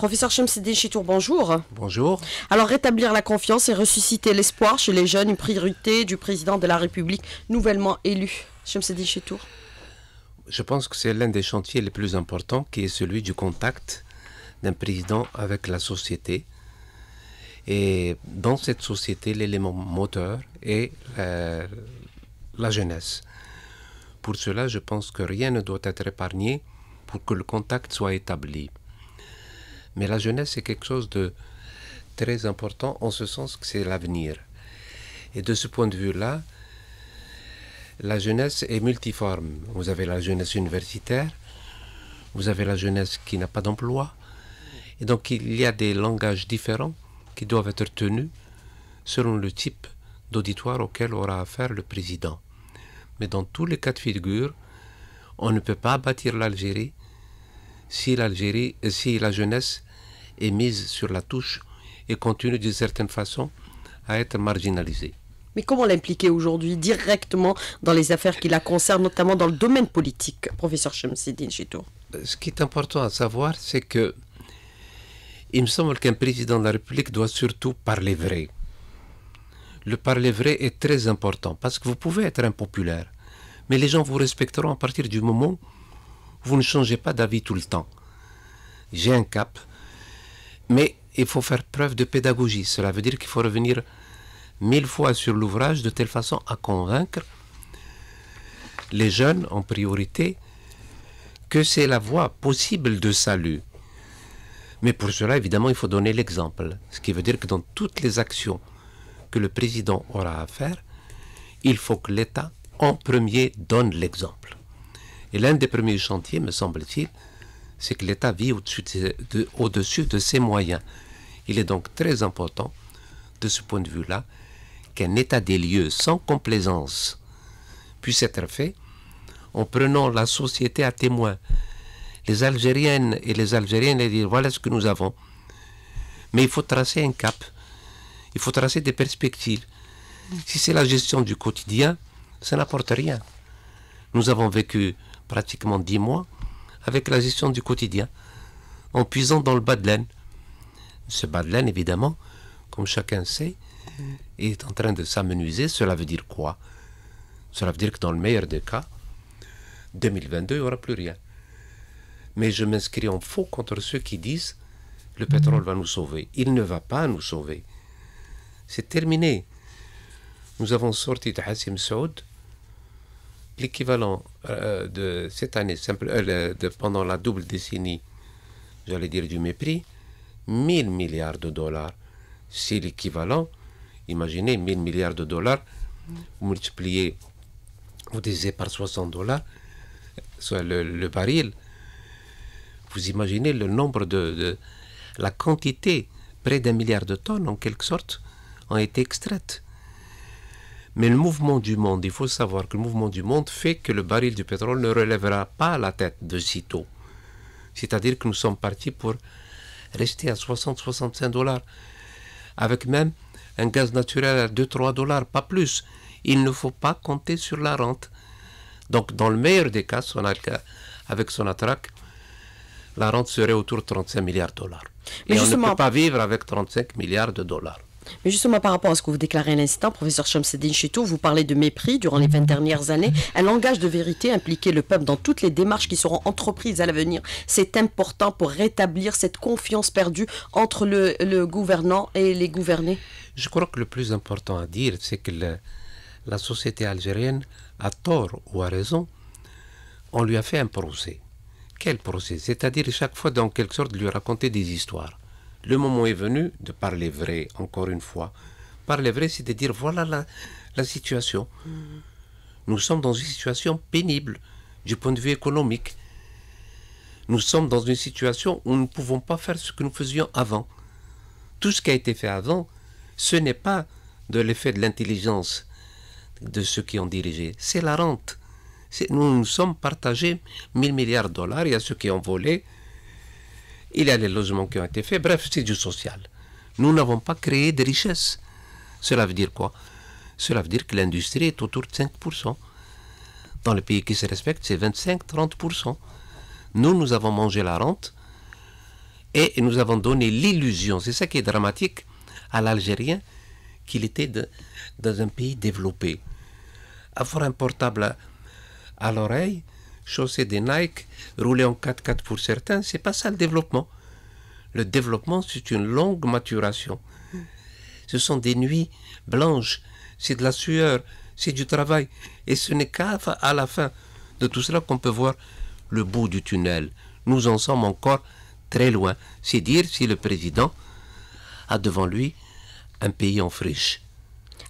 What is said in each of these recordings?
Professeur Chemseddine Chitour, bonjour. Bonjour. Alors, rétablir la confiance et ressusciter l'espoir chez les jeunes, une priorité du président de la République nouvellement élu. Chemseddine Chitour. Je pense que c'est l'un des chantiers les plus importants qui est celui du contact d'un président avec la société. Et dans cette société, l'élément moteur est euh, la, jeunesse. Pour cela, je pense que rien ne doit être épargné pour que le contact soit établi. Mais la jeunesse, est quelque chose de très important en ce sens que c'est l'avenir. Et de ce point de vue-là, la jeunesse est multiforme. Vous avez la jeunesse universitaire, vous avez la jeunesse qui n'a pas d'emploi. Et donc il y a des langages différents qui doivent être tenus selon le type d'auditoire auquel aura affaire le président. Mais dans tous les cas de figure, on ne peut pas bâtir l'Algérie si l'Algérie, euh, si la jeunesse est mise sur la touche et continue d'une certaine façon à être marginalisée. Mais comment l'impliquer aujourd'hui directement dans les affaires qui la concernent, notamment dans le domaine politique, professeur Chemsidine Chito euh, Ce qui est important à savoir, c'est que il me semble qu'un président de la République doit surtout parler vrai. Le parler vrai est très important parce que vous pouvez être impopulaire, mais les gens vous respecteront à partir du moment vous ne changez pas d'avis tout le temps. J'ai un cap, mais il faut faire preuve de pédagogie. Cela veut dire qu'il faut revenir mille fois sur l'ouvrage de telle façon à convaincre les jeunes en priorité que c'est la voie possible de salut. Mais pour cela, évidemment, il faut donner l'exemple. Ce qui veut dire que dans toutes les actions que le président aura à faire, il faut que l'État, en premier, donne l'exemple. Et l'un des premiers chantiers, me semble-t-il, c'est que l'État vit au-dessus de, ses moyens. Il est donc très important, de ce point de vue-là, qu'un état des lieux sans complaisance puisse être fait en prenant la société à témoin. Les Algériennes et les Algériens les dire voilà ce que nous avons. Mais il faut tracer un cap, il faut tracer des perspectives. Si c'est la gestion du quotidien, ça n'apporte rien. Nous avons vécu pratiquement dix mois, avec la gestion du quotidien, en puisant dans le bas de laine. Ce bas de laine, évidemment, comme chacun sait, est en train de s'amenuiser. Cela veut dire quoi Cela veut dire que dans le meilleur des cas, 2022, il n'y aura plus rien. Mais je m'inscris en faux contre ceux qui disent le pétrole va nous sauver. Il ne va pas nous sauver. C'est terminé. Nous avons sorti de Hassim Saoud l'équivalent euh, de cette année, simple, euh, de, pendant la double décennie, j'allais dire du mépris, 1000 milliards de dollars. C'est l'équivalent, imaginez 1000 milliards de dollars, multiplié multipliez, vous disiez par 60 dollars, soit le, baril, vous imaginez le nombre de la quantité, près d'un milliard de tonnes en quelque sorte, ont été extraites. Mais le mouvement du monde, il faut savoir que le mouvement du monde fait que le baril du pétrole ne relèvera pas la tête de sitôt. C'est-à-dire que nous sommes partis pour rester à 60-65 dollars, avec même un gaz naturel à 2-3 dollars, pas plus. Il ne faut pas compter sur la rente. Donc, dans le meilleur des cas, avec son attraque, la rente serait autour de 35 milliards de dollars. Mais Et on ne peut pas vivre avec 35 milliards de dollars. Mais justement, par rapport à ce que vous déclarez à l'instant, professeur Shamseddin Chetou vous parlez de mépris durant les 20 dernières années. Un langage de vérité impliquer le peuple dans toutes les démarches qui seront entreprises à l'avenir. C'est important pour rétablir cette confiance perdue entre le, gouvernant et les gouvernés. Je crois que le plus important à dire, c'est que la société algérienne, à tort ou à raison, on lui a fait un procès. Quel procès C'est-à-dire chaque fois, dans quelque sorte, de lui raconter des histoires le moment est venu de parler vrai, encore une fois. Parler vrai, c'est de dire voilà la, situation. Nous sommes dans une situation pénible du point de vue économique. Nous sommes dans une situation où nous ne pouvons pas faire ce que nous faisions avant. Tout ce qui a été fait avant, ce n'est pas de l'effet de l'intelligence de ceux qui ont dirigé, c'est la rente. Nous nous sommes partagés 1000 milliards de dollars, et y ceux qui ont volé, il y a les logements qui ont été faits. Bref, c'est du social. Nous n'avons pas créé de richesses. Cela veut dire quoi Cela veut dire que l'industrie est autour de 5%. Dans les pays qui se respectent, c'est 25-30%. Nous, nous avons mangé la rente et nous avons donné l'illusion, c'est ça qui est dramatique, à l'Algérien qu'il était dans un pays développé. Avoir un portable à l'oreille, Chaussée des Nike, rouler en 4x4 pour certains, c'est pas ça le développement. Le développement, c'est une longue maturation. Ce sont des nuits blanches, c'est de la sueur, c'est du travail. Et ce n'est qu'à la fin de tout cela qu'on peut voir le bout du tunnel. Nous en sommes encore très loin. C'est dire si le président a devant lui un pays en friche.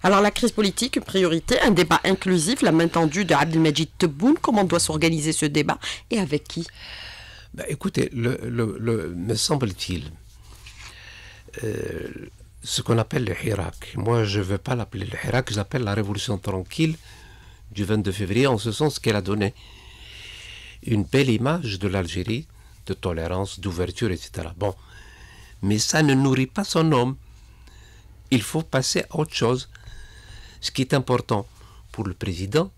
Alors la crise politique, une priorité, un débat inclusif, la main tendue de Abdelmajid Tebboune, comment doit s'organiser ce débat et avec qui bah, Écoutez, le, me semble-t-il, euh, ce qu'on appelle le Hirak, moi je ne veux pas l'appeler le Hirak, j'appelle la révolution tranquille du 22 février, en ce sens qu'elle a donné une belle image de l'Algérie, de tolérance, d'ouverture, etc. Bon, mais ça ne nourrit pas son homme. Il faut passer à autre chose. Ce qui est important pour le président,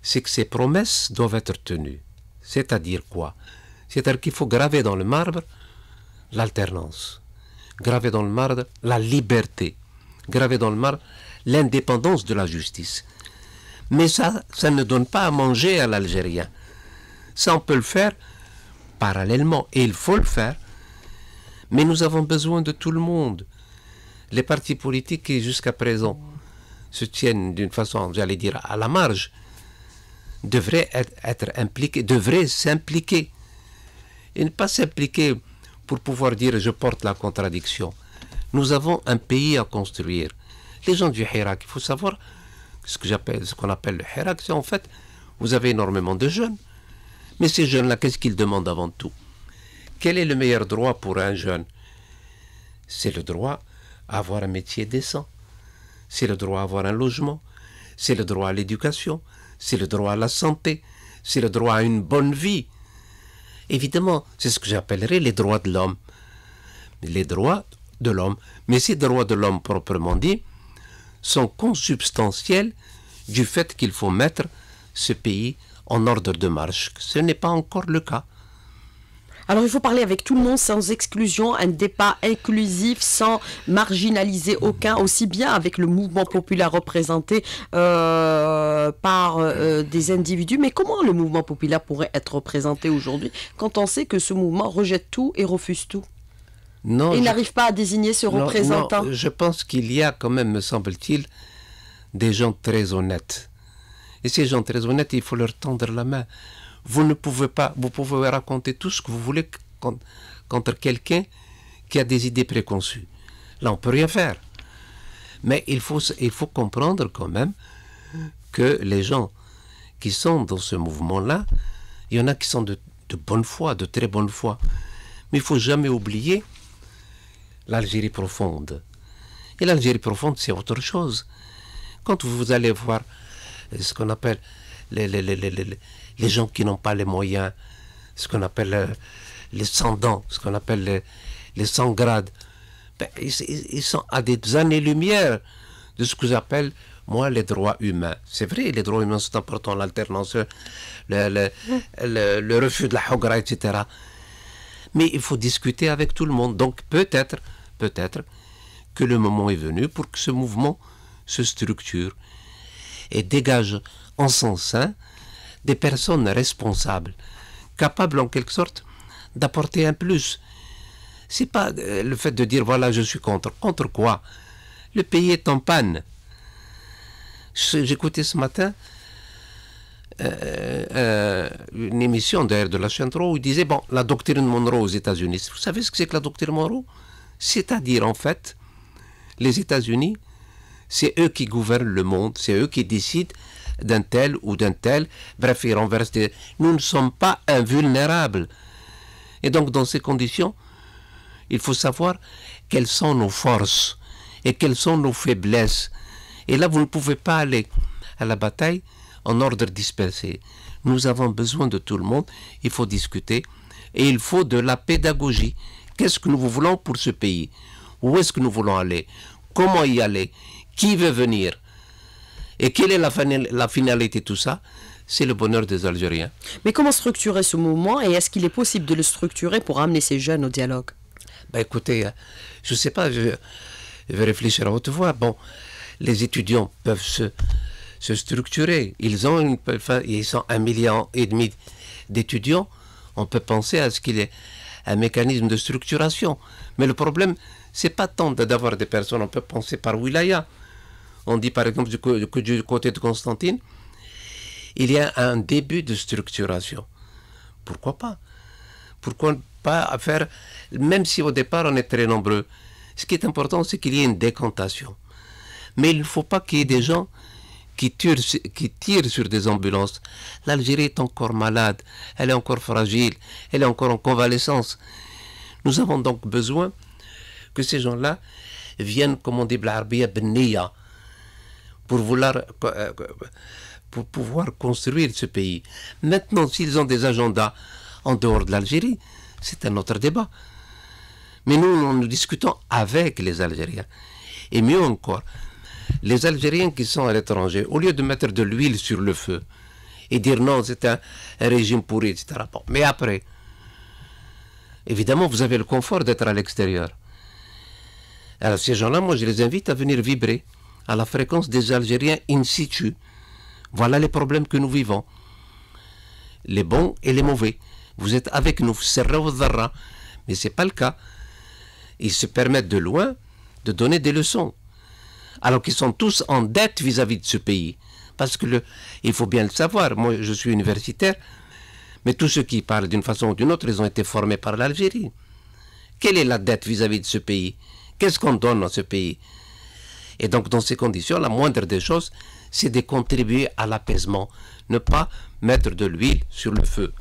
c'est que ses promesses doivent être tenues. C'est-à-dire quoi C'est-à-dire qu'il faut graver dans le marbre l'alternance, graver dans le marbre la liberté, graver dans le marbre l'indépendance de la justice. Mais ça, ça ne donne pas à manger à l'Algérien. Ça, on peut le faire parallèlement, et il faut le faire. Mais nous avons besoin de tout le monde. Les partis politiques qui, jusqu'à présent, se tiennent d'une façon, j'allais dire, à la marge, devraient être, impliqués, devraient s'impliquer. Et ne pas s'impliquer pour pouvoir dire je porte la contradiction. Nous avons un pays à construire. Les gens du Hirak, il faut savoir ce que j'appelle, ce qu'on appelle le Hirak, c'est en fait, vous avez énormément de jeunes. Mais ces jeunes-là, qu'est-ce qu'ils demandent avant tout Quel est le meilleur droit pour un jeune C'est le droit à avoir un métier décent c'est le droit à avoir un logement, c'est le droit à l'éducation, c'est le droit à la santé, c'est le droit à une bonne vie. Évidemment, c'est ce que j'appellerais les droits de l'homme. Les droits de l'homme. Mais ces droits de l'homme proprement dit sont consubstantiels du fait qu'il faut mettre ce pays en ordre de marche. Ce n'est pas encore le cas. Alors il faut parler avec tout le monde sans exclusion, un débat inclusif sans marginaliser aucun, aussi bien avec le mouvement populaire représenté euh, par euh, des individus. Mais comment le mouvement populaire pourrait être représenté aujourd'hui quand on sait que ce mouvement rejette tout et refuse tout non, Il n'arrive pas à désigner ce représentant. je pense qu'il y a quand même, me semble-t-il, des gens très honnêtes. Et ces gens très honnêtes, il faut leur tendre la main. Vous ne pouvez pas, vous pouvez raconter tout ce que vous voulez contre, quelqu'un qui a des idées préconçues. Là, on ne peut rien faire. Mais il faut, il faut comprendre quand même que les gens qui sont dans ce mouvement-là, il y en a qui sont de, bonne foi, de très bonne foi. Mais il faut jamais oublier l'Algérie profonde. Et l'Algérie profonde, c'est autre chose. Quand vous allez voir euh, ce qu'on appelle les, les, les gens qui n'ont pas les moyens, ce qu'on appelle euh, les sans ce qu'on appelle les, euh, les sans-grades, ben, ils, sont à des années-lumière de ce que j'appelle, moi, les droits humains. C'est vrai, les droits humains sont importants, l'alternance, le, refus de la hogra, etc. Mais il faut discuter avec tout le monde. Donc peut-être, peut-être que le moment est venu pour que ce mouvement se structure et dégage en son sein des personnes responsables, capables en quelque sorte d'apporter un plus. C'est pas euh, le fait de dire voilà, je suis contre. Contre quoi Le pays est en panne. J'écoutais ce matin euh, euh, une émission derrière de la chaîne où il disait bon, la doctrine Monroe aux États-Unis. Vous savez ce que c'est que la doctrine Monroe C'est-à-dire en fait, les États-Unis, c'est eux qui gouvernent le monde, c'est eux qui décident d'un tel ou d'un tel. Bref, ils renversent. Nous ne sommes pas invulnérables. Et donc, dans ces conditions, il faut savoir quelles sont nos forces et quelles sont nos faiblesses. Et là, vous ne pouvez pas aller à la bataille en ordre dispersé. Nous avons besoin de tout le monde, il faut discuter et il faut de la pédagogie. Qu'est-ce que nous voulons pour ce pays Où est-ce que nous voulons aller Comment y aller Qui veut venir et quelle est la, la finalité de tout ça c'est le bonheur des Algériens. Mais comment structurer ce mouvement et est-ce qu'il est possible de le structurer pour amener ces jeunes au dialogue bah, Écoutez, hein, je ne sais pas, je, vais réfléchir à haute voix. Bon, les étudiants peuvent se, structurer. Ils, ont ils sont un million et demi d'étudiants. On peut penser à ce qu'il est un mécanisme de structuration. Mais le problème, c'est pas tant d'avoir des personnes, on peut penser par wilaya on dit par exemple que du, côté de Constantine, il y a un début de structuration. Pourquoi pas Pourquoi pas faire, même si au départ on est très nombreux, ce qui est important, c'est qu'il y ait une décantation. Mais il ne faut pas qu'il y ait des gens qui tirent, sur des ambulances. L'Algérie est encore malade, elle est encore fragile, elle est encore en convalescence. Nous avons donc besoin que ces gens-là viennent, comme on dit, l'arabia pour vouloir euh, euh, pour pouvoir construire ce pays. Maintenant, s'ils ont des agendas en dehors de l'Algérie, c'est un autre débat. Mais nous, nous discutons avec les Algériens. Et mieux encore, les Algériens qui sont à l'étranger, au lieu de mettre de l'huile sur le feu et dire non, c'est un, régime pourri, etc. mais après, évidemment, vous avez le confort d'être à l'extérieur. Alors ces gens-là, moi, je les invite à venir vibrer à la fréquence des Algériens in situ. Voilà les problèmes que nous vivons. Les bons et les mauvais. Vous êtes avec nous, mais ce n'est pas le cas. Ils se permettent de loin de donner des leçons, alors qu'ils sont tous en dette vis-à-vis de ce pays. Parce que le, il faut bien le savoir, moi je suis universitaire, mais tous ceux qui parlent d'une façon ou d'une autre, ils ont été formés par l'Algérie. Quelle est la dette vis à -vis de ce pays Qu'est-ce qu'on donne à ce pays et donc, dans ces conditions, la moindre des choses, c'est de contribuer à l'apaisement, ne pas mettre de l'huile sur le feu.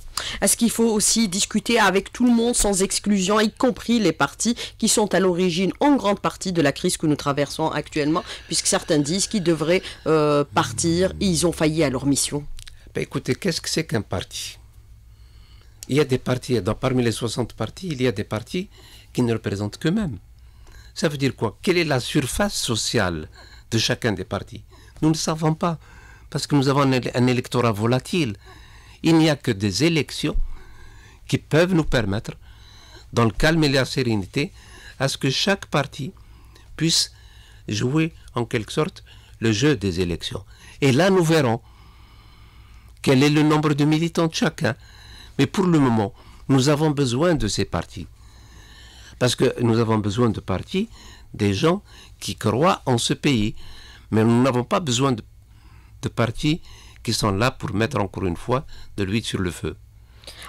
Est-ce qu'il faut aussi discuter avec tout le monde sans exclusion, y compris les partis qui sont à l'origine en grande partie de la crise que nous traversons actuellement, puisque certains disent qu'ils devraient euh, partir ils ont failli à leur mission ben, Écoutez, qu'est-ce que c'est qu'un parti Il y a des partis, parmi les 60 partis, il y a des partis qui ne représentent qu'eux-mêmes. Ça veut dire quoi Quelle est la surface sociale de chacun des partis Nous ne savons pas, parce que nous avons un électorat volatile. Il n'y a que des élections qui peuvent nous permettre, dans le calme et la sérénité, à ce que chaque parti puisse jouer en quelque sorte le jeu des élections. Et là, nous verrons quel est le nombre de militants de chacun. Mais pour le moment, nous avons besoin de ces partis. Parce que nous avons besoin de partis, des gens qui croient en ce pays. Mais nous n'avons pas besoin de, partis qui sont là pour mettre encore une fois de l'huile sur le feu.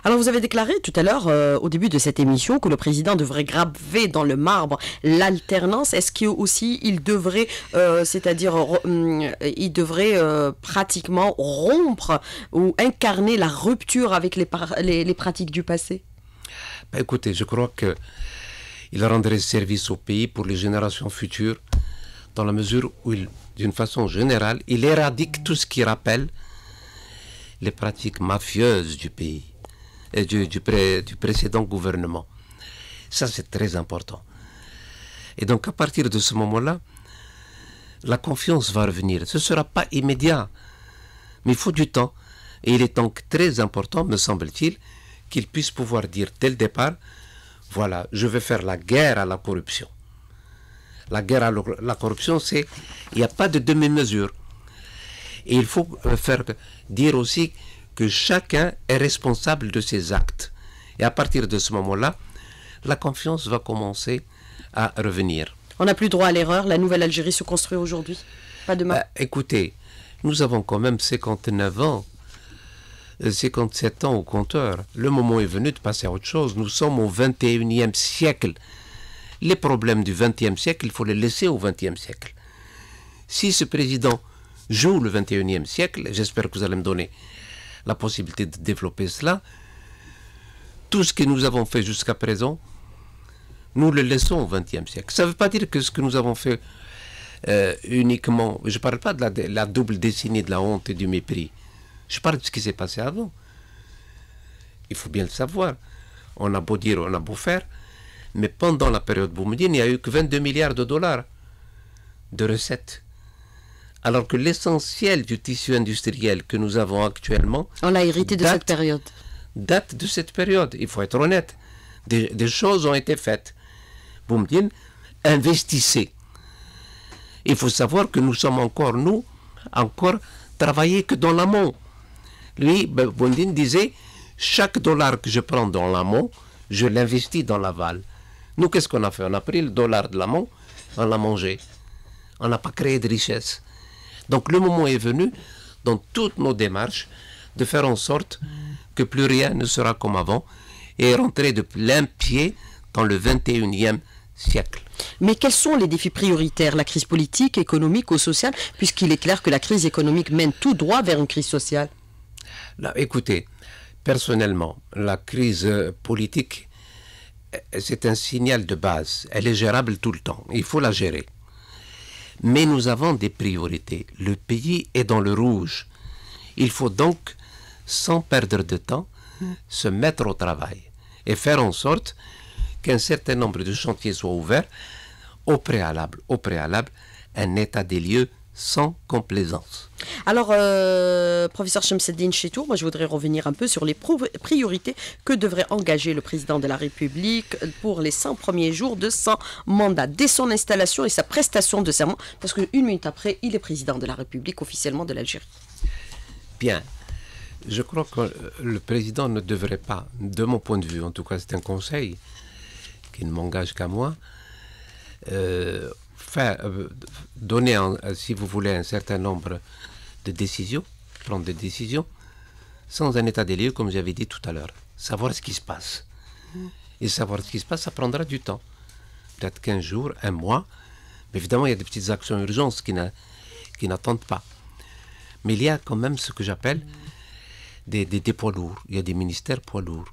Alors vous avez déclaré tout à l'heure, euh, au début de cette émission, que le président devrait graver dans le marbre l'alternance. Est-ce qu'il aussi il devrait, euh, c'est-à-dire, euh, il devrait pratiquement rompre ou incarner la rupture avec les, pratiques du passé bah, Écoutez, je crois que il rendrait service au pays pour les générations futures, dans la mesure où, d'une façon générale, il éradique tout ce qui rappelle les pratiques mafieuses du pays et du, du précédent gouvernement. Ça, c'est très important. Et donc, à partir de ce moment-là, la confiance va revenir. Ce ne sera pas immédiat, mais il faut du temps. Et il est donc très important, me semble-t-il, qu'il puisse pouvoir dire dès le départ, voilà, je vais faire la guerre à la corruption. La guerre à la corruption, c'est il n'y a pas de demi-mesure. Et il faut euh, faire dire aussi que chacun est responsable de ses actes. Et à partir de ce moment-là, la confiance va commencer à revenir. On n'a plus droit à l'erreur. La nouvelle Algérie se construit aujourd'hui, pas demain. Bah, écoutez, nous avons quand même 59 ans 57 euh, ans au compteur. Le moment est venu de passer à autre chose. Nous sommes au 21e siècle. Les problèmes du 20e siècle, il faut les laisser au 20e siècle. Si ce président joue le 21e siècle, j'espère que vous allez me donner la possibilité de développer cela, tout ce que nous avons fait jusqu'à présent, nous le laissons au 20e siècle. Ça ne veut pas dire que ce que nous avons fait euh, uniquement, je ne parle pas de la, la, double destinée de la honte et du mépris, je parle de ce qui s'est passé avant. Il faut bien le savoir. On a beau dire, on a beau faire, mais pendant la période Boumediene, il n'y a eu que 22 milliards de dollars de recettes. Alors que l'essentiel du tissu industriel que nous avons actuellement. On l'a hérité de cette période. Date de cette période, il faut être honnête. Des, choses ont été faites. Boumediene, investissez. Il faut savoir que nous sommes encore, nous, encore travaillés que dans l'amont. Lui, ben, Bondine disait, chaque dollar que je prends dans l'amont, je l'investis dans l'aval. Nous, qu'est-ce qu'on a fait On a pris le dollar de l'amont, on l'a mangé. On n'a pas créé de richesse. Donc le moment est venu, dans toutes nos démarches, de faire en sorte que plus rien ne sera comme avant et rentrer de plein pied dans le 21e siècle. Mais quels sont les défis prioritaires La crise politique, économique ou sociale Puisqu'il est clair que la crise économique mène tout droit vers une crise sociale écoutez, personnellement, la crise politique, c'est un signal de base. Elle est gérable tout le temps. Il faut la gérer. Mais nous avons des priorités. Le pays est dans le rouge. Il faut donc, sans perdre de temps, se mettre au travail et faire en sorte qu'un certain nombre de chantiers soient ouverts au préalable, au préalable, un état des lieux sans complaisance. Alors, euh, professeur Chemseddin Chetour, moi je voudrais revenir un peu sur les priorités que devrait engager le président de la République pour les 100 premiers jours de son mandat, dès son installation et sa prestation de serment, parce qu'une minute après, il est président de la République officiellement de l'Algérie. Bien. Je crois que euh, le président ne devrait pas, de mon point de vue, en tout cas c'est un conseil qui ne m'engage qu'à moi, euh, euh, donner, euh, si vous voulez, un certain nombre de décisions, prendre des décisions, sans un état des lieux, comme j'avais dit tout à l'heure. Savoir ce qui se passe. Mm. Et savoir ce qui se passe, ça prendra du temps. Peut-être 15 jours, un mois. Mais évidemment, il y a des petites actions urgences qui, n'attendent pas. Mais il y a quand même ce que j'appelle mm. des, dépôts lourds. Il y a des ministères poids lourds.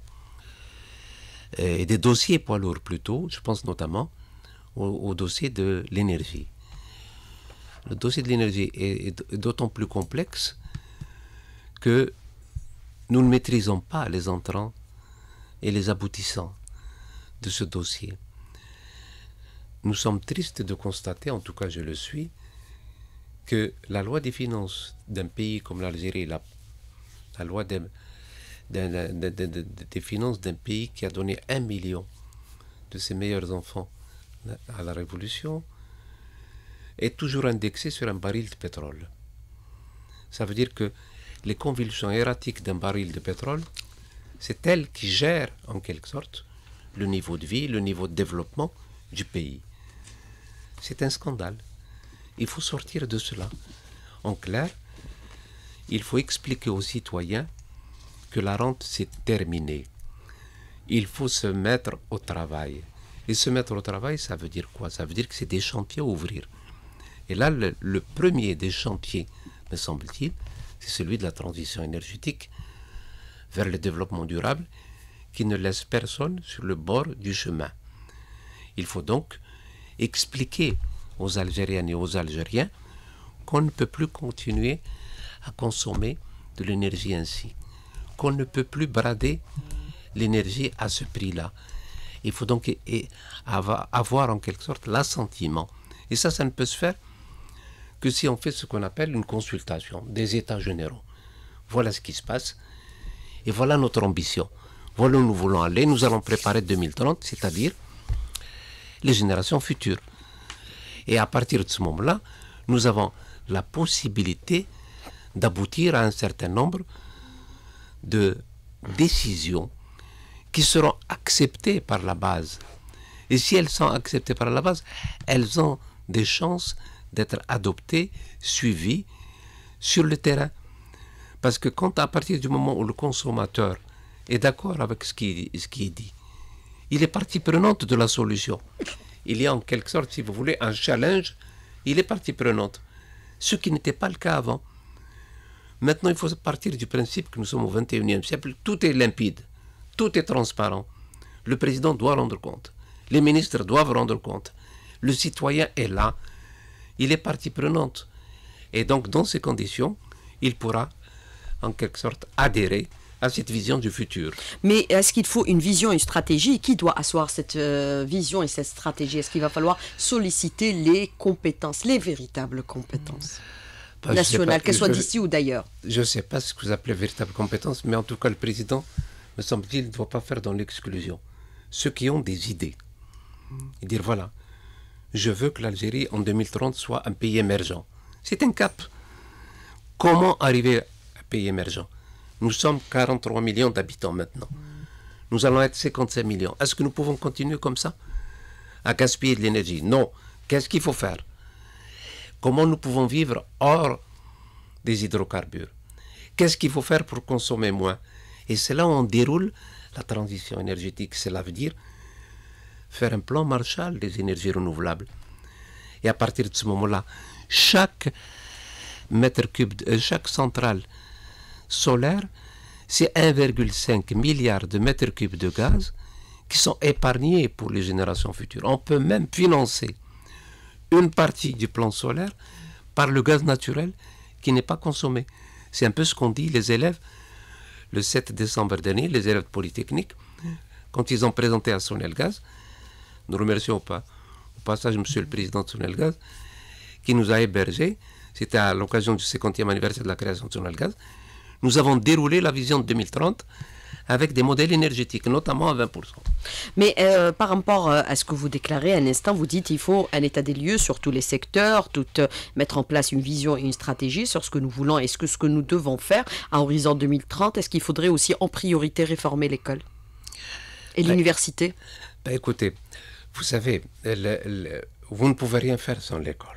Et des dossiers poids lourds plutôt, je pense notamment au, dossier de l'énergie. Le dossier de l'énergie est, d'autant plus complexe que nous ne maîtrisons pas les entrants et les aboutissants de ce dossier. Nous sommes tristes de constater, en tout cas je le suis, que la loi des finances d'un pays comme l'Algérie, la, la, loi des finances d'un pays qui a donné un million de ses meilleurs enfants à la Révolution est toujours indexé sur un baril de pétrole. Ça veut dire que les convulsions erratiques d'un baril de pétrole, c'est elles qui gèrent en quelque sorte le niveau de vie, le niveau de développement du pays. C'est un scandale. Il faut sortir de cela. En clair, il faut expliquer aux citoyens que la rente, s'est terminée. Il faut se mettre au travail. Et se mettre au travail, ça veut dire quoi Ça veut dire que c'est des chantiers à ouvrir. Et là, le, premier des chantiers, me semble-t-il, c'est celui de la transition énergétique vers le développement durable qui ne laisse personne sur le bord du chemin. Il faut donc expliquer aux Algériennes et aux Algériens qu'on ne peut plus continuer à consommer de l'énergie ainsi, qu'on ne peut plus brader l'énergie à ce prix-là. Il faut donc avoir en quelque sorte l'assentiment. Et ça, ça ne peut se faire que si on fait ce qu'on appelle une consultation des États généraux. Voilà ce qui se passe. Et voilà notre ambition. Voilà où nous voulons aller. Nous allons préparer 2030, c'est-à-dire les générations futures. Et à partir de ce moment-là, nous avons la possibilité d'aboutir à un certain nombre de décisions qui seront acceptées par la base. Et si elles sont acceptées par la base, elles ont des chances d'être adoptées, suivies sur le terrain. Parce que quand à partir du moment où le consommateur est d'accord avec ce qui, ce qui dit, il est partie prenante de la solution. Il y a en quelque sorte, si vous voulez, un challenge, il est partie prenante. Ce qui n'était pas le cas avant. Maintenant, il faut partir du principe que nous sommes au 21e siècle, tout est limpide. Tout est transparent. Le président doit rendre compte. Les ministres doivent rendre compte. Le citoyen est là. Il est partie prenante. Et donc, dans ces conditions, il pourra, en quelque sorte, adhérer à cette vision du futur. Mais est-ce qu'il faut une vision, et une stratégie Qui doit asseoir cette euh, vision et cette stratégie Est-ce qu'il va falloir solliciter les compétences, les véritables compétences bah, nationales, qu'elles soient d'ici ou d'ailleurs Je ne sais pas ce que vous appelez véritables compétences, mais en tout cas, le président me semble-t-il, ne doit pas faire dans l'exclusion. Ceux qui ont des idées, et dire voilà, je veux que l'Algérie en 2030 soit un pays émergent. C'est un cap. Comment arriver à un pays émergent Nous sommes 43 millions d'habitants maintenant. Nous allons être 55 millions. Est-ce que nous pouvons continuer comme ça À gaspiller de l'énergie Non. Qu'est-ce qu'il faut faire Comment nous pouvons vivre hors des hydrocarbures Qu'est-ce qu'il faut faire pour consommer moins et c'est là où on déroule la transition énergétique, Cela veut dire faire un plan Marshall des énergies renouvelables. Et à partir de ce moment-là, chaque mètre cube, euh, chaque centrale solaire, c'est 1,5 milliard de mètres cubes de gaz qui sont épargnés pour les générations futures. On peut même financer une partie du plan solaire par le gaz naturel qui n'est pas consommé. C'est un peu ce qu'on dit les élèves le 7 décembre dernier, les élèves polytechniques, quand ils ont présenté à Gaz, nous remercions pas, au passage Monsieur le Président de Gaz, qui nous a hébergés, c'était à l'occasion du 50e anniversaire de la création de Gaz, nous avons déroulé la vision 2030 avec des modèles énergétiques, notamment à 20%. Mais euh, par rapport euh, à ce que vous déclarez à l'instant, vous dites qu'il faut un état des lieux sur tous les secteurs, tout, euh, mettre en place une vision et une stratégie sur ce que nous voulons et ce que, ce que nous devons faire à horizon 2030. Est-ce qu'il faudrait aussi en priorité réformer l'école et ben, l'université ben, Écoutez, vous savez, vous ne pouvez rien faire sans l'école.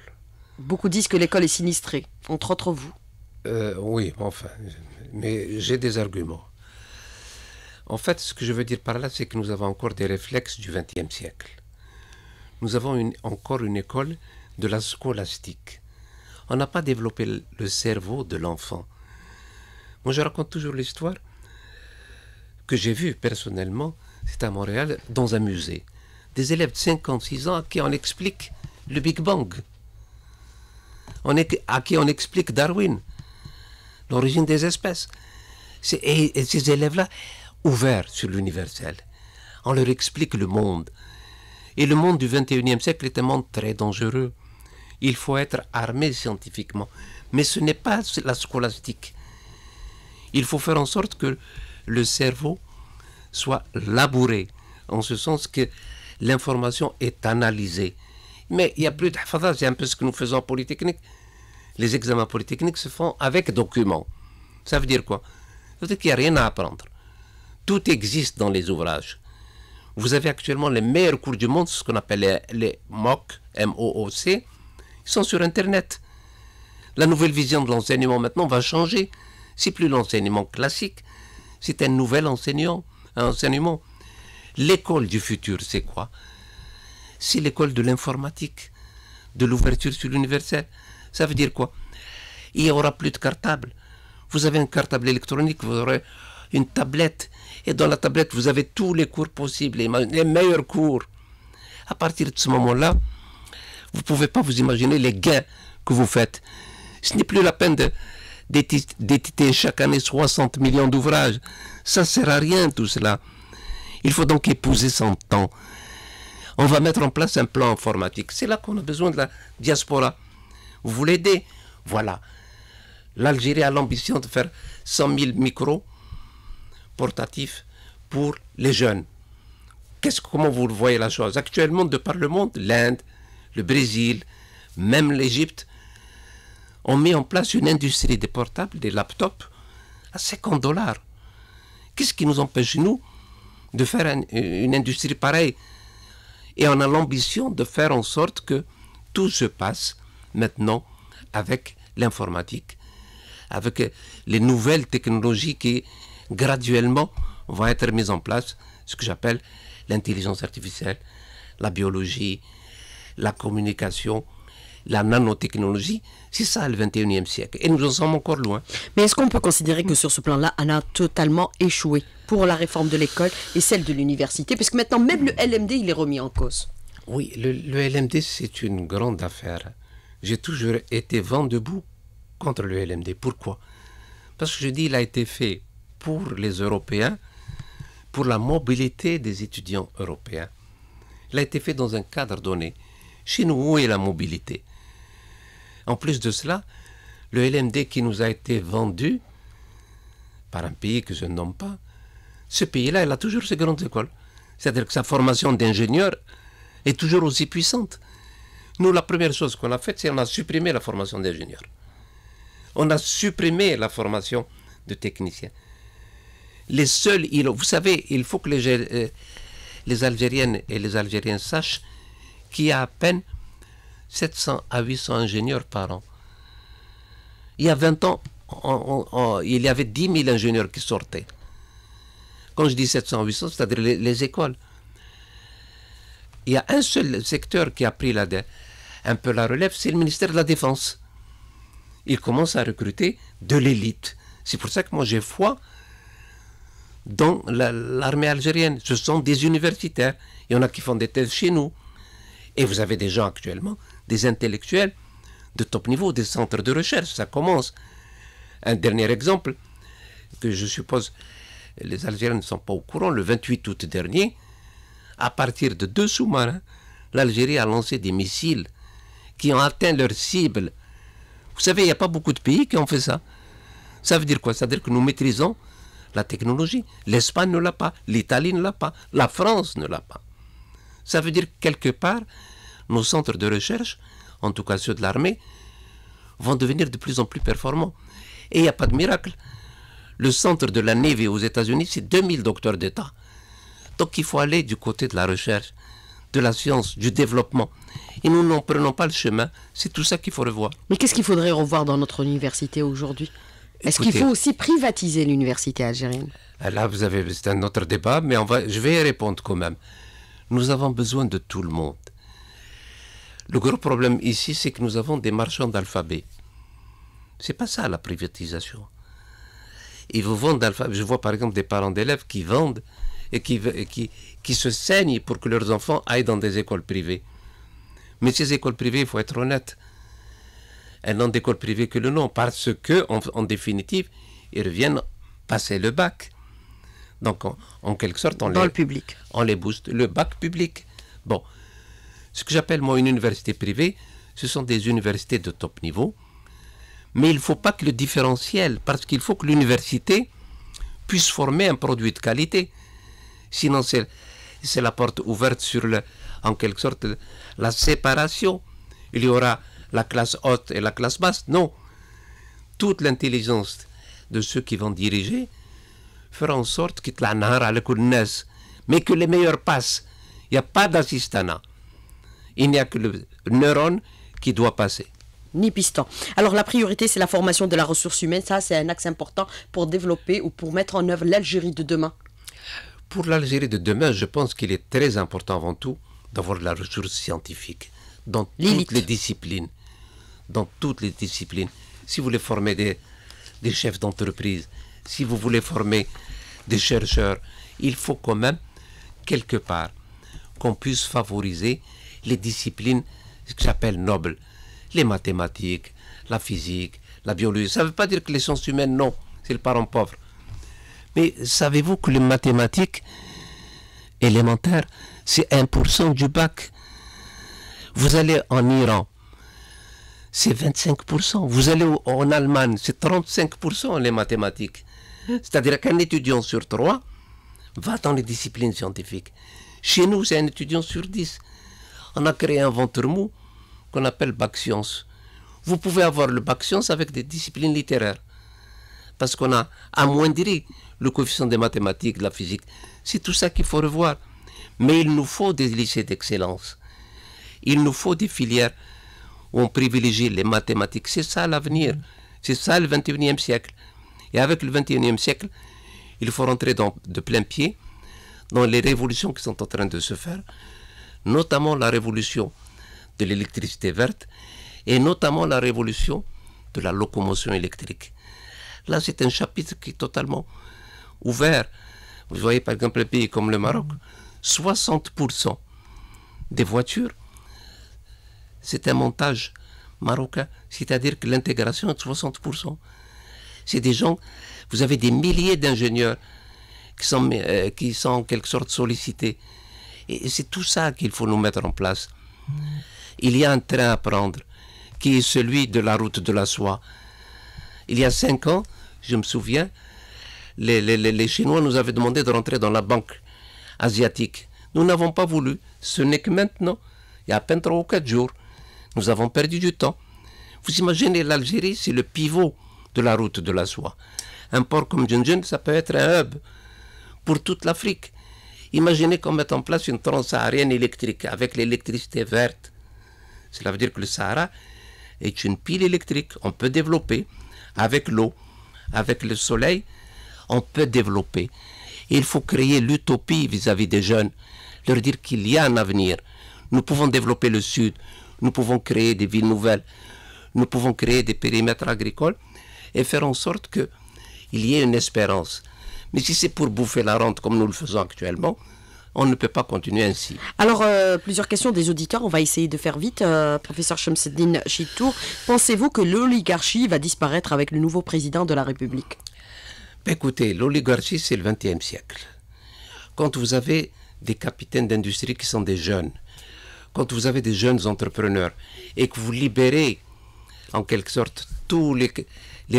Beaucoup disent que l'école est sinistrée, entre autres vous. oui, enfin, mais j'ai des arguments. En fait, ce que je veux dire par là, c'est que nous avons encore des réflexes du XXe siècle. Nous avons encore une école de la scolastique. On n'a pas développé le cerveau de l'enfant. Moi, je raconte toujours l'histoire que j'ai vue personnellement, c'est à Montréal, dans un musée. Des élèves de 56 ans à qui on explique le Big Bang, on à qui on explique Darwin, l'origine des espèces. et ces élèves-là, ouvert sur l'universel. On leur explique le monde. Et le monde du 21e siècle est un monde très dangereux. Il faut être armé scientifiquement. Mais ce n'est pas la scolastique. Il faut faire en sorte que le cerveau soit labouré, en ce sens que l'information est analysée. Mais il n'y a plus de c'est un peu ce que nous faisons en polytechnique. Les examens polytechniques se font avec documents. Ça veut dire quoi Ça veut qu'il n'y a rien à apprendre. Tout existe dans les ouvrages. Vous avez actuellement les meilleurs cours du monde, ce qu'on appelle les, MOOC, M-O-O-C, ils sont sur Internet. La nouvelle vision de l'enseignement maintenant va changer. C'est plus l'enseignement classique, c'est un nouvel enseignement. L'école du futur, c'est quoi C'est l'école de l'informatique, de l'ouverture sur l'universel. Ça veut dire quoi Il n'y aura plus de cartable. Vous avez un cartable électronique, vous aurez une tablette. Et dans la tablette, vous avez tous les cours possibles, les meilleurs cours. À partir de ce moment-là, vous ne pouvez pas vous imaginer les gains que vous faites. Ce n'est plus la peine d'éditer chaque année 60 millions d'ouvrages. Ça ne sert à rien tout cela. Il faut donc épouser son temps. On va mettre en place un plan informatique. C'est là qu'on a besoin de la diaspora. Vous voulez aider Voilà. L'Algérie a l'ambition de faire 100 000 micros portatif pour les jeunes. quest comment vous voyez la chose Actuellement, de par le monde, l'Inde, le Brésil, même l'Égypte, ont mis en place une industrie des portables, des laptops, à 50 dollars. Qu'est-ce qui nous empêche, nous, de faire une industrie pareille Et on a l'ambition de faire en sorte que tout se passe maintenant avec l'informatique, avec les nouvelles technologies qui graduellement va être mise en place ce que j'appelle l'intelligence artificielle, la biologie, la communication, la nanotechnologie, c'est ça le 21e siècle. Et nous en sommes encore loin. Mais est-ce qu'on peut considérer que sur ce plan-là, on a totalement échoué pour la réforme de l'école et celle de l'université Parce que maintenant, même le LMD, il est remis en cause. Oui, le, LMD, c'est une grande affaire. J'ai toujours été vent debout contre le LMD. Pourquoi Parce que je dis, il a été fait pour les Européens, pour la mobilité des étudiants européens. Il a été fait dans un cadre donné. Chez nous, où est la mobilité En plus de cela, le LMD qui nous a été vendu par un pays que je ne nomme pas, ce pays-là, il a toujours ses grandes écoles. C'est-à-dire que sa formation d'ingénieur est toujours aussi puissante. Nous, la première chose qu'on a faite, c'est qu'on a supprimé la formation d'ingénieur. On a supprimé la formation de technicien les seuls Vous savez, il faut que les, euh, les Algériennes et les Algériens sachent qu'il y a à peine 700 à 800 ingénieurs par an. Il y a 20 ans, il y avait 10 000 ingénieurs qui sortaient. Quand je dis 700, 800, c'est-à-dire les, écoles. Il y a un seul secteur qui a pris la, un peu la relève, c'est le ministère de la Défense. Il commence à recruter de l'élite. C'est pour ça que moi j'ai foi dans l'armée algérienne. Ce sont des universitaires. Il y en a qui font des thèses chez nous. Et vous avez des gens actuellement, des intellectuels de top niveau, des centres de recherche. Ça commence. Un dernier exemple que je suppose les Algériens ne sont pas au courant. Le 28 août dernier, à partir de deux sous-marins, l'Algérie a lancé des missiles qui ont atteint leur cible. Vous savez, il n'y a pas beaucoup de pays qui ont fait ça. Ça veut dire quoi Ça veut dire que nous maîtrisons la technologie. L'Espagne ne l'a pas, l'Italie ne l'a pas, la France ne l'a pas. Ça veut dire quelque part, nos centres de recherche, en tout cas ceux de l'armée, vont devenir de plus en plus performants. Et il n'y a pas de miracle. Le centre de la Navy aux États-Unis, c'est 2000 docteurs d'État. Donc il faut aller du côté de la recherche, de la science, du développement. Et nous n'en prenons pas le chemin. C'est tout ça qu'il faut revoir. Mais qu'est-ce qu'il faudrait revoir dans notre université aujourd'hui est-ce qu'il faut hein. aussi privatiser l'université algérienne ah, Là, vous avez, c'est un autre débat, mais je vais y répondre quand même. Nous avons besoin de tout le monde. Le gros problème ici, c'est que nous avons des marchands d'alphabet. C'est pas ça la privatisation. Ils vous vendent d'alphabet. Je vois par exemple des parents d'élèves qui vendent et qui, qui, qui se saignent pour que leurs enfants aillent dans des écoles privées. Mais ces écoles privées, il faut être honnête, un an d'école privée que le nom, parce que, en, définitive, ils reviennent passer le bac. Donc, en, quelque sorte, on les, le on les booste. Le bac public. Bon, ce que j'appelle moi une université privée, ce sont des universités de top niveau, mais il ne faut pas que le différentiel, parce qu'il faut que l'université puisse former un produit de qualité. Sinon, c'est la porte ouverte sur, le, en quelque sorte, la séparation. Il y aura la classe haute et la classe basse. Non. Toute l'intelligence de ceux qui vont diriger fera en sorte que la mais que les meilleurs passent. Il n'y a pas d'assistana. Il n'y a que le neurone qui doit passer. Ni piston. Alors la priorité, c'est la formation de la ressource humaine. Ça, c'est un axe important pour développer ou pour mettre en œuvre l'Algérie de demain. Pour l'Algérie de demain, je pense qu'il est très important avant tout d'avoir la ressource scientifique dans toutes les disciplines dans toutes les disciplines. Si vous voulez former des, chefs d'entreprise, si vous voulez former des chercheurs, il faut quand même, quelque part, qu'on puisse favoriser les disciplines que j'appelle nobles, les mathématiques, la physique, la biologie. Ça ne veut pas dire que les sciences humaines, non, c'est le parent pauvre. Mais savez-vous que les mathématiques élémentaires, c'est 1% du bac Vous allez en Iran, c'est 25%. Vous allez en Allemagne, c'est 35% les mathématiques. C'est-à-dire qu'un étudiant sur trois va dans les disciplines scientifiques. Chez nous, c'est un étudiant sur dix. On a créé un ventre mou qu'on appelle bac science. Vous pouvez avoir le bac science avec des disciplines littéraires. Parce qu'on a amoindri le coefficient des mathématiques, de la physique. C'est tout ça qu'il faut revoir. Mais il nous faut des lycées d'excellence. Il nous faut des filières où on privilégie les mathématiques. C'est ça l'avenir. C'est ça le 21e siècle. Et avec le 21e siècle, il faut rentrer dans, de plein pied dans les révolutions qui sont en train de se faire, notamment la révolution de l'électricité verte et notamment la révolution de la locomotion électrique. Là, c'est un chapitre qui est totalement ouvert. Vous voyez par exemple un pays comme le Maroc, 60% des voitures c'est un montage marocain, c'est-à-dire que l'intégration est de 60%. C'est des gens, vous avez des milliers d'ingénieurs qui sont, euh, qui sont en quelque sorte sollicités. Et c'est tout ça qu'il faut nous mettre en place. Il y a un train à prendre, qui est celui de la route de la soie. Il y a cinq ans, je me souviens, les, les Chinois nous avaient demandé de rentrer dans la banque asiatique. Nous n'avons pas voulu. Ce n'est que maintenant, il y a à peine trois ou quatre jours, nous avons perdu du temps. Vous imaginez, l'Algérie, c'est le pivot de la route de la soie. Un port comme Djendjen, ça peut être un hub pour toute l'Afrique. Imaginez qu'on mette en place une transsaharienne électrique avec l'électricité verte. Cela veut dire que le Sahara est une pile électrique. On peut développer avec l'eau, avec le soleil, on peut développer. Il faut créer l'utopie vis-à-vis des jeunes, leur dire qu'il y a un avenir. Nous pouvons développer le Sud, nous pouvons créer des villes nouvelles. Nous pouvons créer des périmètres agricoles et faire en sorte qu'il y ait une espérance. Mais si c'est pour bouffer la rente comme nous le faisons actuellement, on ne peut pas continuer ainsi. Alors, euh, plusieurs questions des auditeurs. On va essayer de faire vite. Euh, professeur Chamseddin Chitour, pensez-vous que l'oligarchie va disparaître avec le nouveau président de la République ben, Écoutez, l'oligarchie, c'est le XXe siècle. Quand vous avez des capitaines d'industrie qui sont des jeunes, quand vous avez des jeunes entrepreneurs et que vous libérez en quelque sorte tous les,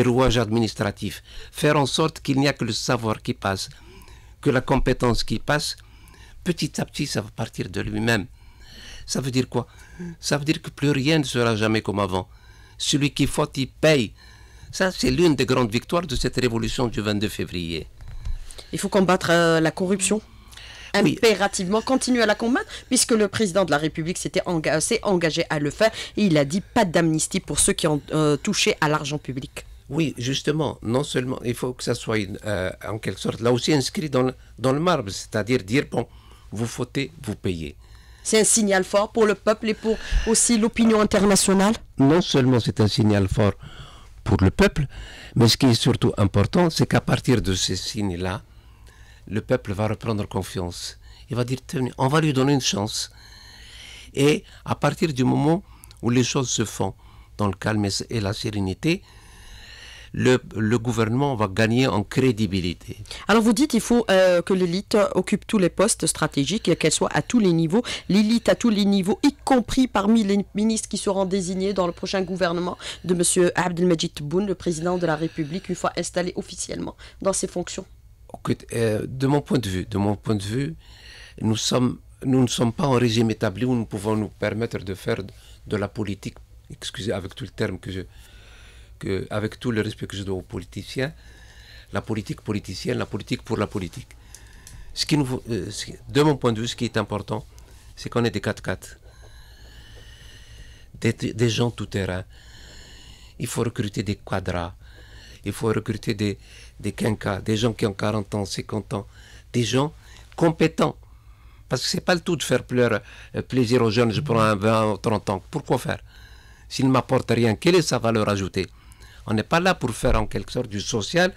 rouages administratifs, faire en sorte qu'il n'y a que le savoir qui passe, que la compétence qui passe, petit à petit, ça va partir de lui-même. Ça veut dire quoi Ça veut dire que plus rien ne sera jamais comme avant. Celui qui faute, il paye. Ça, c'est l'une des grandes victoires de cette révolution du 22 février. Il faut combattre euh, la corruption impérativement continuer à la combattre, puisque le président de la République s'était engagé à le faire. Et il a dit pas d'amnistie pour ceux qui ont euh, touché à l'argent public. Oui, justement, non seulement il faut que ça soit euh, en quelque sorte là aussi inscrit dans le, dans le marbre, c'est-à-dire dire bon, vous fautez, vous payez. C'est un signal fort pour le peuple et pour aussi l'opinion internationale Non seulement c'est un signal fort pour le peuple, mais ce qui est surtout important, c'est qu'à partir de ces signes-là, le peuple va reprendre confiance. Il va dire, on va lui donner une chance. Et à partir du moment où les choses se font dans le calme et la sérénité, le, gouvernement va gagner en crédibilité. Alors vous dites il faut euh, que l'élite occupe tous les postes stratégiques et qu'elle soit à tous les niveaux. L'élite à tous les niveaux, y compris parmi les ministres qui seront désignés dans le prochain gouvernement de M. Abdelmajid Boune, le président de la République, une fois installé officiellement dans ses fonctions. Euh, de mon point de vue, de mon point de vue, nous ne sommes pas en régime établi où nous pouvons nous permettre de faire de, la politique. Excusez, avec tout le terme que je, avec tout le respect que je dois aux politiciens, la politique politicienne, la politique pour la politique. Ce qui euh, de mon point de vue, ce qui est important, c'est qu'on est des 4-4, des, des, gens tout terrain. Il faut recruter des quadras, il faut recruter des, des quinquas, des gens qui ont 40 ans, 50 ans, des gens compétents. Parce que c'est pas le tout de faire pleurer, euh, plaisir aux jeunes, je prends un 20 ou 30 ans. Pourquoi faire S'il ne m'apporte rien, quelle est sa valeur ajoutée On n'est pas là pour faire en quelque sorte du social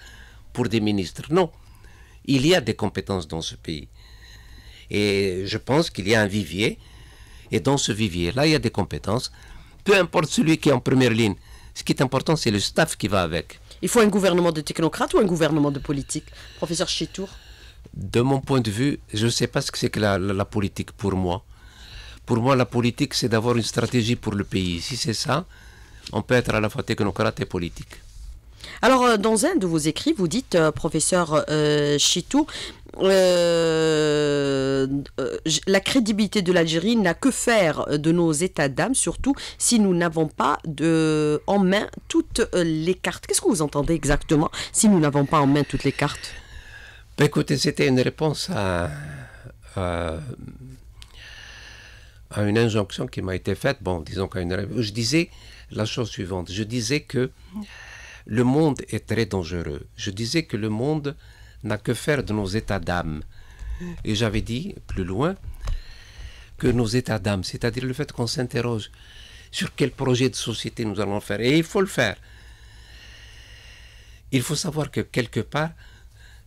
pour des ministres. Non. Il y a des compétences dans ce pays. Et je pense qu'il y a un vivier. Et dans ce vivier-là, il y a des compétences. Peu importe celui qui est en première ligne. Ce qui est important, c'est le staff qui va avec. Il faut un gouvernement de technocrates ou un gouvernement de politique Professeur Chitour. De mon point de vue, je ne sais pas ce que c'est que la, politique pour moi. Pour moi, la politique, c'est d'avoir une stratégie pour le pays. Si c'est ça, on peut être à la fois technocrate et politique. Alors, euh, dans un de vos écrits, vous dites, euh, professeur euh, Chitou, la crédibilité de l'Algérie n'a que faire de nos états d'âme, surtout si nous n'avons pas de, en main toutes les cartes. Qu'est-ce que vous entendez exactement si nous n'avons pas en main toutes les cartes ben, Écoutez, c'était une réponse à, une injonction qui m'a été faite. Bon, disons qu'à une Je disais la chose suivante. Je disais que le monde est très dangereux. Je disais que le monde n'a que faire de nos états d'âme. Et j'avais dit plus loin que nos états d'âme, c'est-à-dire le fait qu'on s'interroge sur quel projet de société nous allons faire. Et il faut le faire. Il faut savoir que quelque part,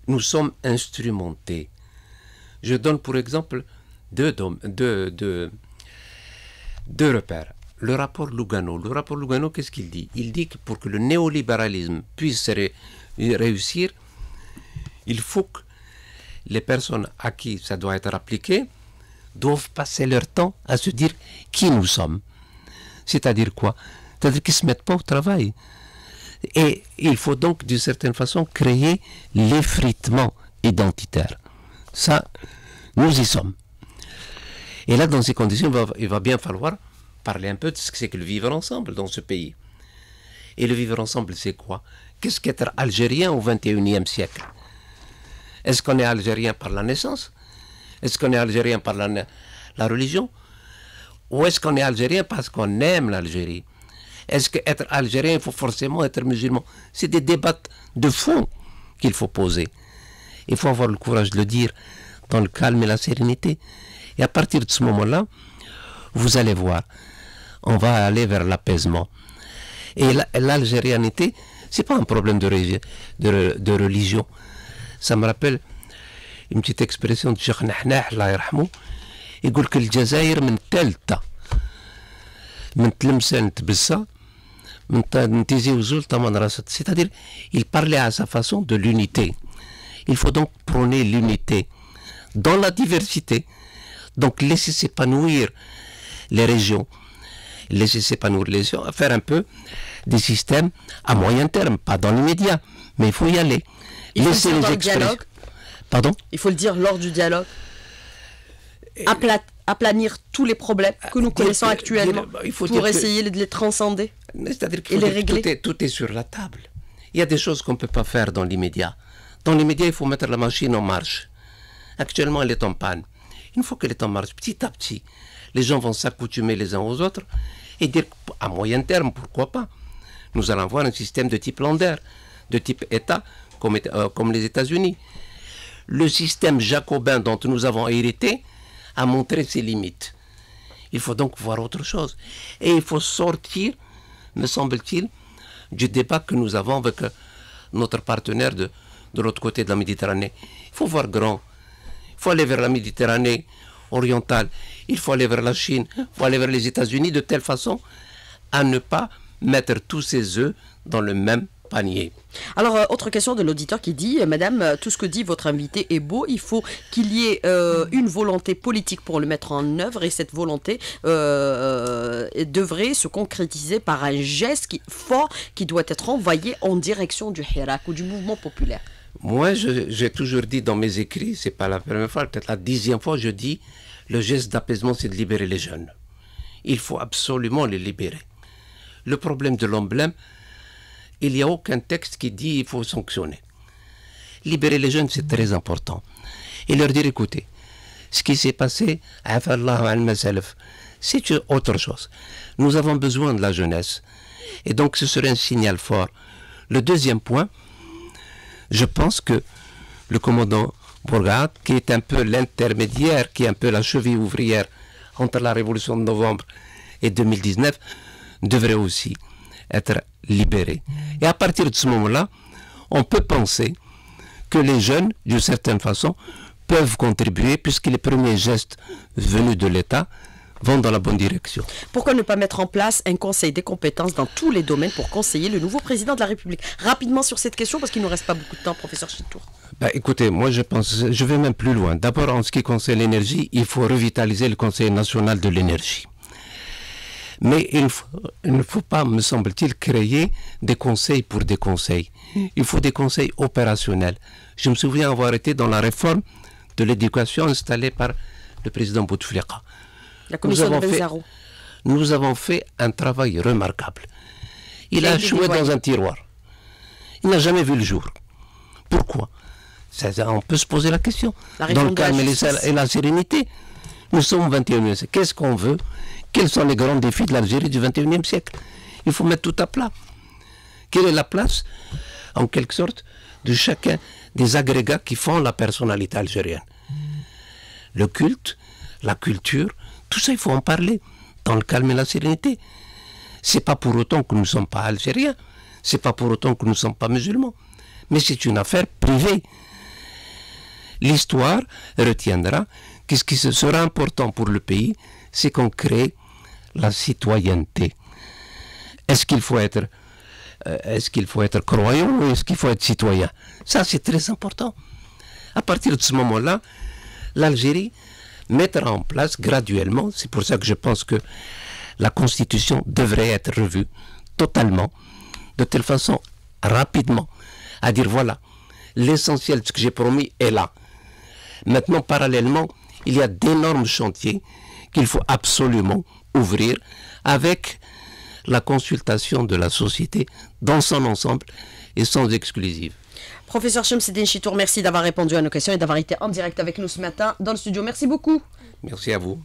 nous sommes instrumentés. Je donne pour exemple deux, deux, deux repères le rapport Lugano. Le rapport Lugano, qu'est-ce qu'il dit Il dit que pour que le néolibéralisme puisse réussir, il faut que les personnes à qui ça doit être appliqué doivent passer leur temps à se dire qui nous sommes. C'est-à-dire quoi C'est-à-dire qu'ils ne se mettent pas au travail. Et il faut donc, d'une certaine façon, créer l'effritement identitaire. Ça, nous y sommes. Et là, dans ces conditions, il va bien falloir parler un peu de ce que c'est que le vivre ensemble dans ce pays. Et le vivre ensemble, c'est quoi Qu'est-ce qu'être algérien au 21e siècle Est-ce qu'on est algérien par la naissance Est-ce qu'on est algérien par la, la religion Ou est-ce qu'on est algérien parce qu'on aime l'Algérie Est-ce qu'être algérien, il faut forcément être musulman C'est des débats de fond qu'il faut poser. Il faut avoir le courage de le dire dans le calme et la sérénité. Et à partir de ce moment-là, vous allez voir on va aller vers l'apaisement. Et l'algérianité, c'est pas un problème de, religion. Ça me rappelle une petite expression de Cheikh Nahnah, il dit que le c'est-à-dire il parlait à sa façon de l'unité il faut donc prôner l'unité dans la diversité donc laisser s'épanouir les régions laisser s'épanouir les gens, faire un peu des systèmes à moyen terme, pas dans l'immédiat, mais il faut y aller. Il faut le dire les Pardon Il faut le dire lors du dialogue. aplanir tous les problèmes que nous ah, connaissons actuellement bah, il faut pour essayer de les transcender c'est-à-dire et les régler. Tout est, sur la table. Il y a des choses qu'on ne peut pas faire dans l'immédiat. Dans l'immédiat, il faut mettre la machine en marche. Actuellement, elle est en panne. une fois qu'elle est en marche petit à petit. Les gens vont s'accoutumer les uns aux autres et dire à moyen terme, pourquoi pas Nous allons avoir un système de type Lander, de type État, euh, comme, les États-Unis. Le système jacobin dont nous avons hérité a montré ses limites. Il faut donc voir autre chose. Et il faut sortir, me semble-t-il, du débat que nous avons avec euh, notre partenaire de, de l'autre côté de la Méditerranée. Il faut voir grand. Il faut aller vers la Méditerranée il faut aller vers la Chine, il faut aller vers les États-Unis de telle façon à ne pas mettre tous ses œufs dans le même panier. Alors, euh, autre question de l'auditeur qui dit, euh, Madame, euh, tout ce que dit votre invité est beau, il faut qu'il y ait une volonté politique pour le mettre en œuvre et cette volonté devrait se concrétiser par un geste fort qui doit être envoyé en direction du Hirak ou du mouvement populaire. Moi, j'ai toujours dit dans mes écrits, c'est pas la première fois, peut-être la dixième fois, je dis le geste d'apaisement, c'est de libérer les jeunes. Il faut absolument les libérer. Le problème de l'emblème, il n'y a aucun texte qui dit il faut sanctionner. Libérer les jeunes, c'est très important. Et leur dire écoutez, ce qui s'est passé, c'est autre chose. Nous avons besoin de la jeunesse. Et donc, ce serait un signal fort. Le deuxième point, je pense que le commandant Bourgade, qui est un peu l'intermédiaire, qui est un peu la cheville ouvrière entre la révolution de novembre et 2019, devrait aussi être libéré. Et à partir de ce moment-là, on peut penser que les jeunes, d'une certaine façon, peuvent contribuer, puisque les premiers gestes venus de l'État, vont dans la bonne direction. Pourquoi ne pas mettre en place un conseil des compétences dans tous les domaines pour conseiller le nouveau président de la République Rapidement sur cette question, parce qu'il ne nous reste pas beaucoup de temps, professeur Chitour. Ben, écoutez, moi je pense, je vais même plus loin. D'abord, en ce qui concerne l'énergie, il faut revitaliser le Conseil national de l'énergie. Mais il, ne faut pas, me semble-t-il, créer des conseils pour des conseils. Il faut des conseils opérationnels. Je me souviens avoir été dans la réforme de l'éducation installée par le président Bouteflika. La commission nous avons, fait, un travail remarquable. Il a échoué dans un tiroir. Il n'a jamais vu le jour. Pourquoi On peut se poser la question. dans le calme et, et la sérénité. Nous sommes au 21e siècle. Qu'est-ce qu'on veut Quels sont les grands défis de l'Algérie du 21e siècle Il faut mettre tout à plat. Quelle est la place, en quelque sorte, de chacun des agrégats qui font la personnalité algérienne Le culte, la culture, tout ça, il faut en parler dans le calme et la sérénité. C'est pas pour autant que nous ne sommes pas algériens, c'est pas pour autant que nous ne sommes pas musulmans, mais c'est une affaire privée. L'histoire retiendra que ce qui sera important pour le pays, c'est qu'on crée la citoyenneté. est qu'il faut être euh, est-ce qu'il faut être croyant ou est-ce qu'il faut être citoyen Ça, c'est très important. À partir de ce moment-là, l'Algérie mettre en place graduellement. C'est pour ça que je pense que la Constitution devrait être revue totalement, de telle façon rapidement, à dire voilà, l'essentiel de ce que j'ai promis est là. Maintenant, parallèlement, il y a d'énormes chantiers qu'il faut absolument ouvrir avec la consultation de la société dans son ensemble et sans exclusive. Professeur Shemseddin Chitour, merci d'avoir répondu à nos questions et d'avoir été en direct avec nous ce matin dans le studio. Merci beaucoup. Merci à vous.